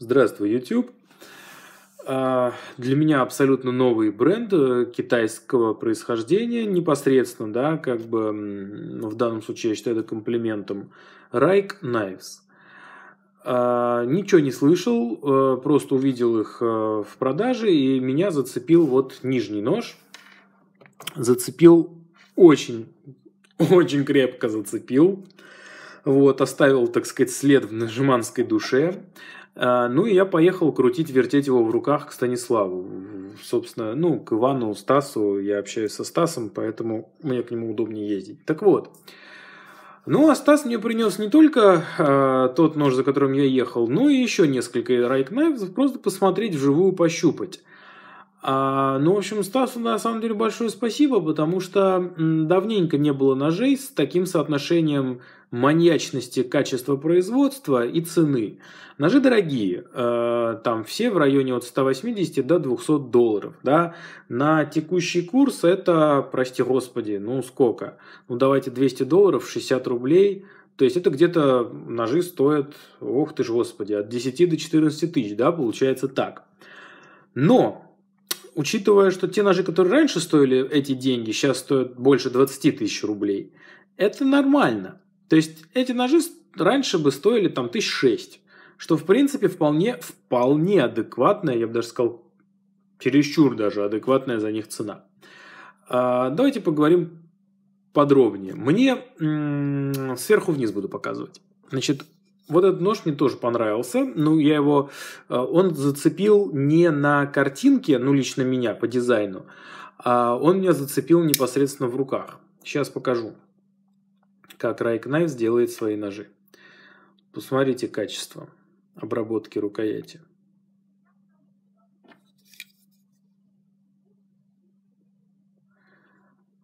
Здравствуй, YouTube. А, для меня абсолютно новый бренд э, китайского происхождения непосредственно, да, как бы в данном случае я считаю это комплиментом. Райк Knives. А, ничего не слышал, э, просто увидел их э, в продаже и меня зацепил вот нижний нож. Зацепил очень, очень крепко зацепил. Вот, оставил, так сказать, след в нажиманской душе. А, ну и я поехал крутить, вертеть его в руках к Станиславу. Собственно, ну, к Ивану, Стасу. Я общаюсь со Стасом, поэтому мне к нему удобнее ездить. Так вот. Ну, а Стас мне принес не только э, тот нож, за которым я ехал, но и еще несколько Right Knives, просто посмотреть вживую, пощупать. А, ну, в общем, Стасу на самом деле большое спасибо, потому что давненько не было ножей с таким соотношением маньячности качества производства и цены. Ножи дорогие, э, там все в районе от 180 до 200 долларов. Да? На текущий курс это, прости господи, ну сколько? Ну давайте 200 долларов, 60 рублей – то есть это где-то ножи стоят, ох ты ж господи, от 10 до 14 тысяч, да, получается так. Но, учитывая, что те ножи, которые раньше стоили эти деньги, сейчас стоят больше 20 тысяч рублей, это нормально. То есть эти ножи раньше бы стоили там тысяч шесть, что в принципе вполне, вполне адекватная, я бы даже сказал, чересчур даже адекватная за них цена. А, давайте поговорим подробнее. Мне м- сверху вниз буду показывать. Значит, вот этот нож мне тоже понравился. Ну, я его... Э, он зацепил не на картинке, ну, лично меня, по дизайну, а он меня зацепил непосредственно в руках. Сейчас покажу как Райк Knives делает свои ножи. Посмотрите качество обработки рукояти.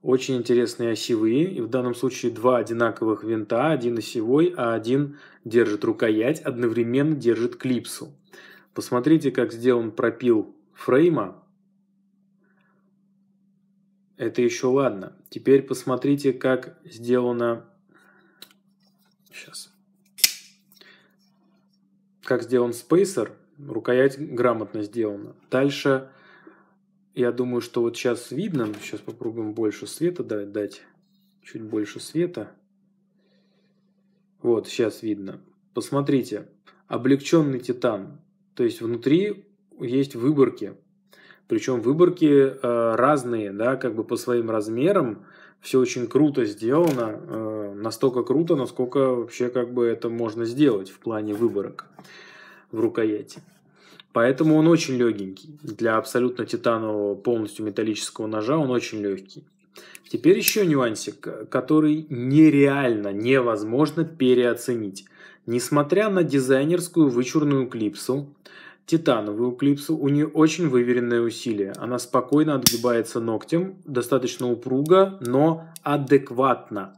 Очень интересные осевые, и в данном случае два одинаковых винта, один осевой, а один держит рукоять, одновременно держит клипсу. Посмотрите, как сделан пропил фрейма. Это еще ладно. Теперь посмотрите, как сделана Сейчас. Как сделан спейсер, рукоять грамотно сделана. Дальше, я думаю, что вот сейчас видно. Сейчас попробуем больше света дать. дать. Чуть больше света. Вот, сейчас видно. Посмотрите, облегченный титан. То есть внутри есть выборки. Причем выборки э, разные, да, как бы по своим размерам все очень круто сделано, э, настолько круто, насколько вообще как бы это можно сделать в плане выборок в рукояти. Поэтому он очень легенький. Для абсолютно титанового, полностью металлического ножа он очень легкий. Теперь еще нюансик, который нереально, невозможно переоценить. Несмотря на дизайнерскую вычурную клипсу, титановую клипсу, у нее очень выверенное усилие. Она спокойно отгибается ногтем, достаточно упруго, но адекватно.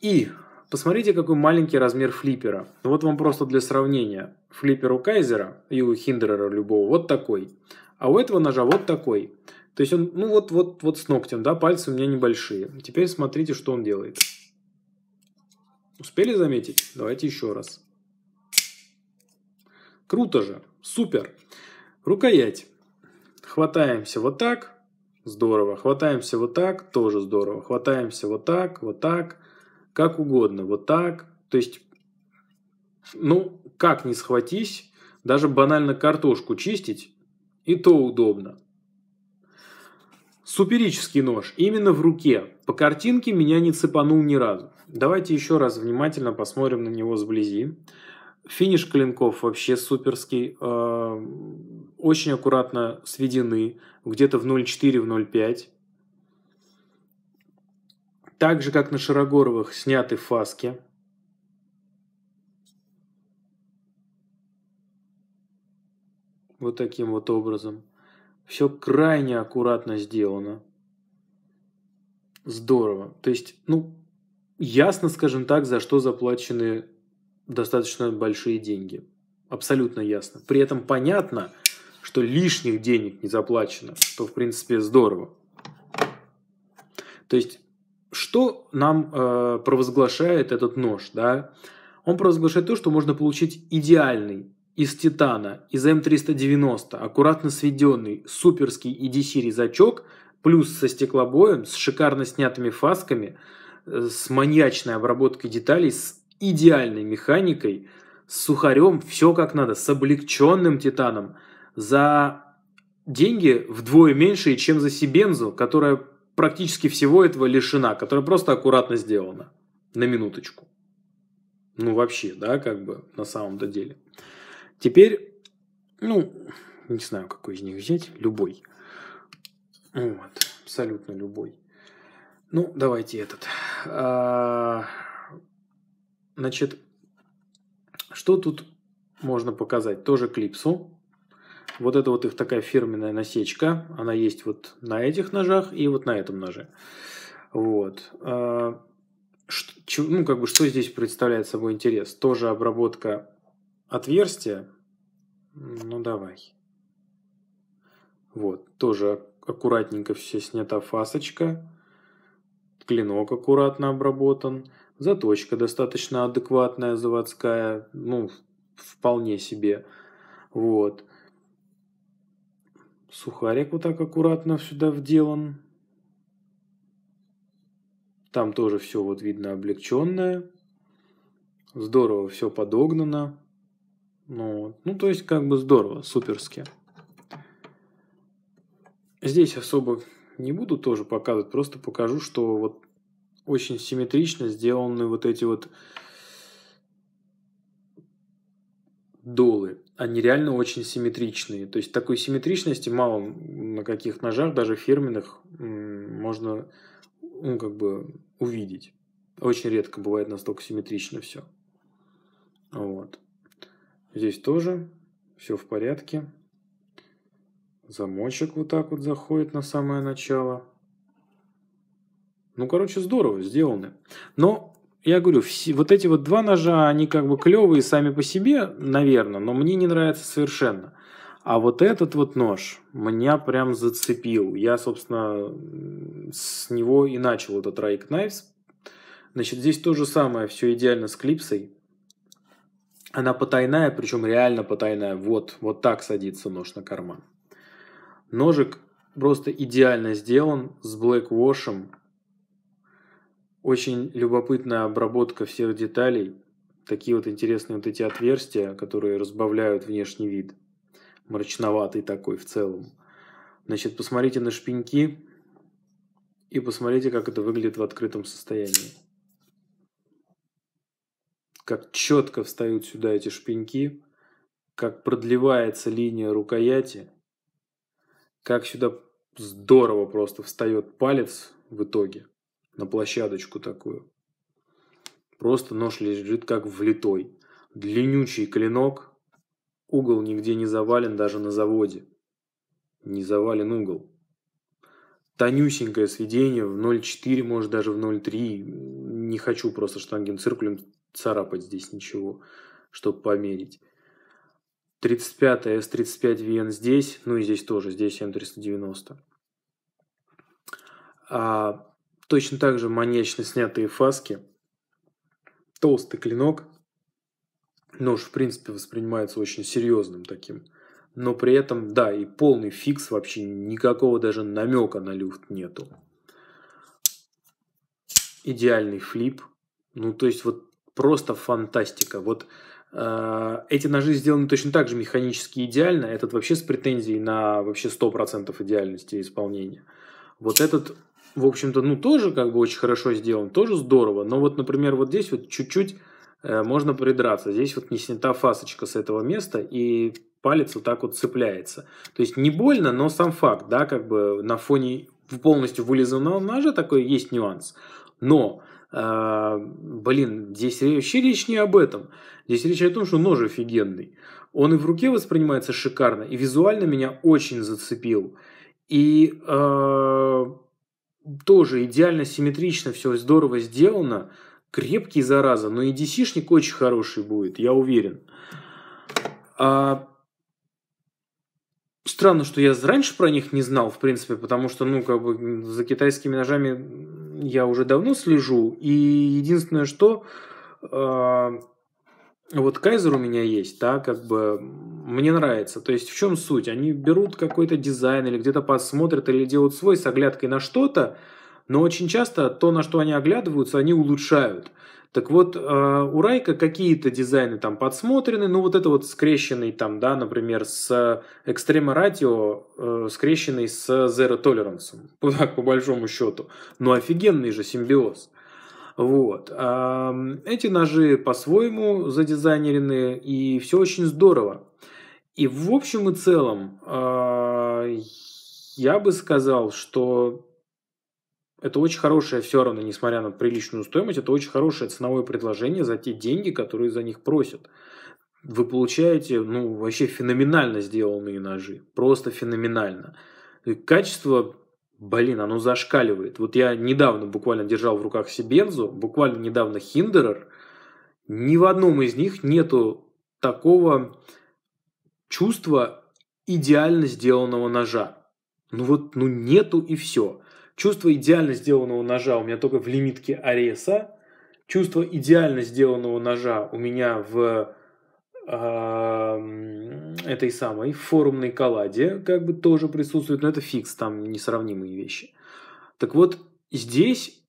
И посмотрите, какой маленький размер флиппера. Ну, вот вам просто для сравнения. Флиппер у Кайзера и у Хиндерера любого вот такой. А у этого ножа вот такой. То есть он, ну вот, вот, вот с ногтем, да, пальцы у меня небольшие. Теперь смотрите, что он делает. Успели заметить? Давайте еще раз. Круто же. Супер. Рукоять. Хватаемся вот так. Здорово. Хватаемся вот так. Тоже здорово. Хватаемся вот так, вот так. Как угодно. Вот так. То есть, ну, как не схватись, даже банально картошку чистить, и то удобно. Суперический нож. Именно в руке. По картинке меня не цепанул ни разу. Давайте еще раз внимательно посмотрим на него сблизи. Финиш клинков вообще суперский. Эм, очень аккуратно сведены. Где-то в 0,4, в 0,5. Так же, как на Широгоровых, сняты фаски. Вот таким вот образом. Все крайне аккуратно сделано. Здорово. То есть, ну, ясно, скажем так, за что заплачены достаточно большие деньги. Абсолютно ясно. При этом понятно, что лишних денег не заплачено, то, в принципе, здорово. То есть, что нам э, провозглашает этот нож, да? Он провозглашает то, что можно получить идеальный из титана, из М390, аккуратно сведенный суперский EDC резачок, плюс со стеклобоем, с шикарно снятыми фасками, э, с маньячной обработкой деталей, с идеальной механикой, с сухарем, все как надо, с облегченным титаном, за деньги вдвое меньшие, чем за Сибензу, которая практически всего этого лишена, которая просто аккуратно сделана, на минуточку. Ну, вообще, да, как бы, на самом-то деле. Теперь, ну, не знаю, какой из них взять, любой. Вот, абсолютно любой. Ну, давайте этот. А -а -а Значит, что тут можно показать? Тоже клипсу. Вот это вот их такая фирменная насечка. Она есть вот на этих ножах и вот на этом ноже. Вот. А, ну, как бы, что здесь представляет собой интерес? Тоже обработка отверстия. Ну, давай. Вот, тоже аккуратненько все снята фасочка. Клинок аккуратно обработан заточка достаточно адекватная, заводская, ну, вполне себе. Вот. Сухарик вот так аккуратно сюда вделан. Там тоже все вот видно облегченное. Здорово все подогнано. Ну, ну, то есть как бы здорово, суперски. Здесь особо не буду тоже показывать, просто покажу, что вот очень симметрично сделаны вот эти вот долы. Они реально очень симметричные. То есть такой симметричности мало на каких ножах, даже фирменных, можно ну, как бы увидеть. Очень редко бывает настолько симметрично все. Вот. Здесь тоже все в порядке. Замочек вот так вот заходит на самое начало. Ну, короче, здорово сделаны. Но я говорю, все, вот эти вот два ножа, они как бы клевые сами по себе, наверное, но мне не нравятся совершенно. А вот этот вот нож меня прям зацепил. Я, собственно, с него и начал этот Rake Knives. Значит, здесь то же самое, все идеально с клипсой. Она потайная, причем реально потайная. Вот, вот так садится нож на карман. Ножик просто идеально сделан, с блэквошем, очень любопытная обработка всех деталей. Такие вот интересные вот эти отверстия, которые разбавляют внешний вид. Мрачноватый такой в целом. Значит, посмотрите на шпеньки и посмотрите, как это выглядит в открытом состоянии. Как четко встают сюда эти шпеньки, как продлевается линия рукояти, как сюда здорово просто встает палец в итоге на площадочку такую. Просто нож лежит как влитой. Длиннючий клинок, угол нигде не завален даже на заводе. Не завален угол. Тонюсенькое сведение в 0,4, может даже в 0,3. Не хочу просто штангенциркулем царапать здесь ничего, чтобы померить. 35 S35 VN здесь, ну и здесь тоже, здесь М390. А Точно так же маньячно снятые фаски, толстый клинок. Нож, в принципе, воспринимается очень серьезным таким. Но при этом, да, и полный фикс, вообще никакого даже намека на люфт нету. Идеальный флип. Ну, то есть, вот просто фантастика. Вот э, эти ножи сделаны точно так же механически идеально. Этот вообще с претензией на вообще 100% идеальности исполнения. Вот этот в общем-то, ну, тоже как бы очень хорошо сделан, тоже здорово. Но вот, например, вот здесь вот чуть-чуть э, можно придраться. Здесь вот не снята фасочка с этого места, и палец вот так вот цепляется. То есть не больно, но сам факт, да, как бы на фоне полностью вылизанного ножа такой есть нюанс. Но, э, блин, здесь вообще речь не об этом. Здесь речь о том, что нож офигенный. Он и в руке воспринимается шикарно, и визуально меня очень зацепил. И э, тоже идеально симметрично все здорово сделано. Крепкий, зараза, но и DC-шник очень хороший будет, я уверен. А... Странно, что я раньше про них не знал, в принципе, потому что, ну, как бы за китайскими ножами я уже давно слежу. И единственное, что э, вот Кайзер у меня есть, да, как бы мне нравится. То есть в чем суть? Они берут какой-то дизайн или где-то посмотрят или делают свой с оглядкой на что-то, но очень часто то, на что они оглядываются, они улучшают. Так вот, э, у Райка какие-то дизайны там подсмотрены, ну вот это вот скрещенный там, да, например, с Extreme Ratio, э, скрещенный с Zero Tolerance, так, по большому счету. Ну офигенный же симбиоз. Вот. Эти ножи по-своему задизайнерены, и все очень здорово. И в общем и целом а, я бы сказал, что это очень хорошее, все равно, несмотря на приличную стоимость, это очень хорошее ценовое предложение за те деньги, которые за них просят. Вы получаете, ну, вообще феноменально сделанные ножи. Просто феноменально. И качество, блин, оно зашкаливает. Вот я недавно буквально держал в руках Сибензу, буквально недавно Хиндерер. Ни в одном из них нету такого чувство идеально сделанного ножа. Ну вот, ну нету и все. Чувство идеально сделанного ножа у меня только в лимитке Ареса. Чувство идеально сделанного ножа у меня в э, этой самой форумной колладе как бы тоже присутствует, но это фикс, там несравнимые вещи. Так вот, здесь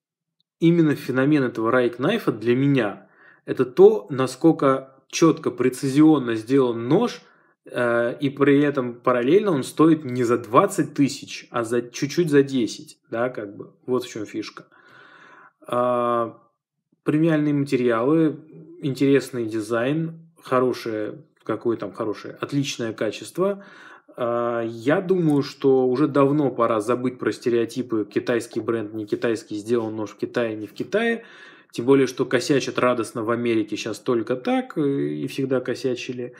именно феномен этого Райк Найфа для меня – это то, насколько четко, прецизионно сделан нож – Э, и при этом параллельно он стоит не за 20 тысяч, а за чуть-чуть за 10, да, как бы. Вот в чем фишка. А, премиальные материалы, интересный дизайн, хорошее, какое там хорошее, отличное качество. А, я думаю, что уже давно пора забыть про стереотипы китайский бренд, не китайский, сделан нож в Китае, не в Китае. Тем более, что косячат радостно в Америке сейчас только так э, и всегда косячили.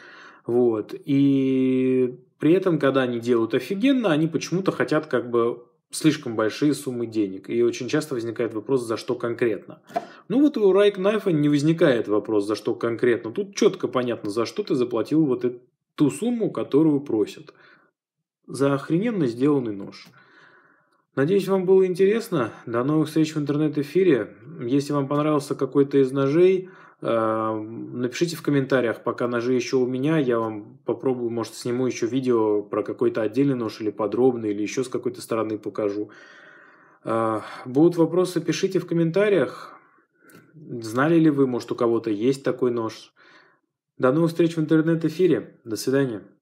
Вот. И при этом, когда они делают офигенно, они почему-то хотят как бы слишком большие суммы денег. И очень часто возникает вопрос, за что конкретно. Ну вот у Райк Найфа не возникает вопрос, за что конкретно. Тут четко понятно, за что ты заплатил вот эту сумму, которую просят. За охрененно сделанный нож. Надеюсь, вам было интересно. До новых встреч в интернет-эфире. Если вам понравился какой-то из ножей, Эм, напишите в комментариях, пока ножи еще у меня, я вам попробую, может, сниму еще видео про какой-то отдельный нож или подробный, или еще с какой-то стороны покажу. Э, будут вопросы, пишите в комментариях. Знали ли вы, может, у кого-то есть такой нож? До новых встреч в интернет-эфире. До свидания.